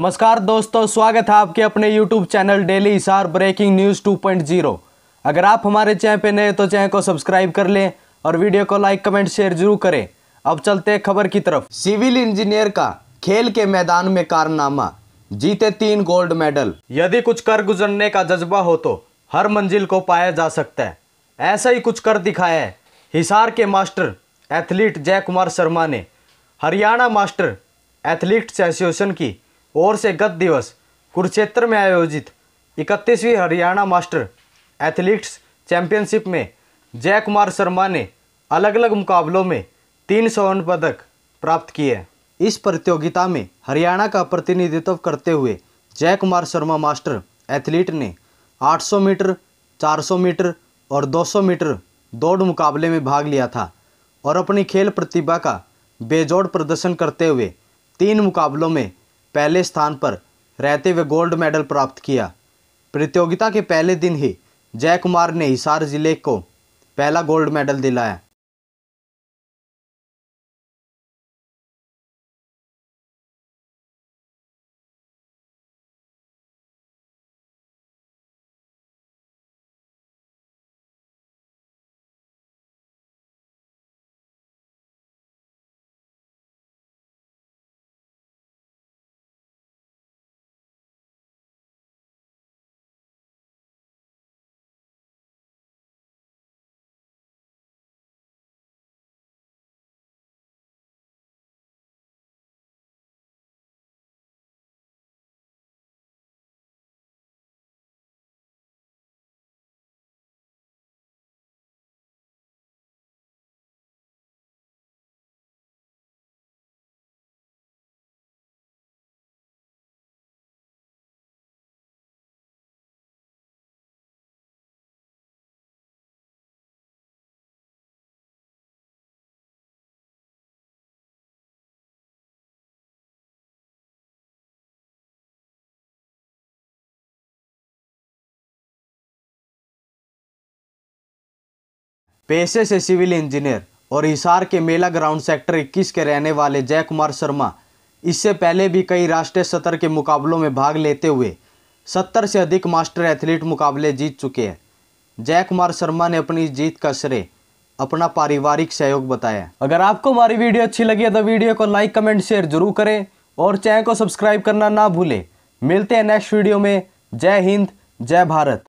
नमस्कार दोस्तों स्वागत है आपके अपने YouTube channel daily Hisar breaking news 2.0 अगर आप हमारे चैनल पे नए तो चैनल को सब्सक्राइब कर लें और वीडियो को लाइक कमेंट शेयर जरूर करें अब चलते हैं खबर की तरफ सिविल इंजीनियर का खेल के मैदान में कारनामा जीते तीन गोल्ड मेडल यदि कुछ कर गुजरने का जज्बा हो तो हर मंजिल को पाया जा सकता है ऐसा ही कुछ कर दिखाया है हिसार के मास्टर एथलीट जय कुमार शर्मा ने हरियाणा मास्टर एथलीट्स एसोसिएशन की ओर से गत दिवस कुरुक्षेत्र में आयोजित इकतीसवीं हरियाणा मास्टर एथलीट्स चैंपियनशिप में जय कुमार शर्मा ने अलग अलग मुकाबलों में तीन स्वर्ण पदक प्राप्त किए इस प्रतियोगिता में हरियाणा का प्रतिनिधित्व करते हुए जय कुमार शर्मा मास्टर एथलीट ने 800 मीटर 400 मीटर और 200 मीटर दौड़ मुकाबले में भाग लिया था और अपनी खेल प्रतिभा का बेजोड़ प्रदर्शन करते हुए तीन मुकाबलों में पहले स्थान पर रहते हुए गोल्ड मेडल प्राप्त किया प्रतियोगिता के पहले दिन ही जय कुमार ने हिसार ज़िले को पहला गोल्ड मेडल दिलाया पेशे से सिविल इंजीनियर और हिसार के मेला ग्राउंड सेक्टर 21 के रहने वाले जय कुमार शर्मा इससे पहले भी कई राष्ट्रीय सतर के मुकाबलों में भाग लेते हुए सत्तर से अधिक मास्टर एथलीट मुकाबले जीत चुके हैं जय कुमार शर्मा ने अपनी इस जीत का श्रेय अपना पारिवारिक सहयोग बताया अगर आपको हमारी वीडियो अच्छी लगी है तो वीडियो को लाइक कमेंट शेयर जरूर करें और चैनल को सब्सक्राइब करना ना भूलें मिलते हैं नेक्स्ट वीडियो में जय हिंद जय भारत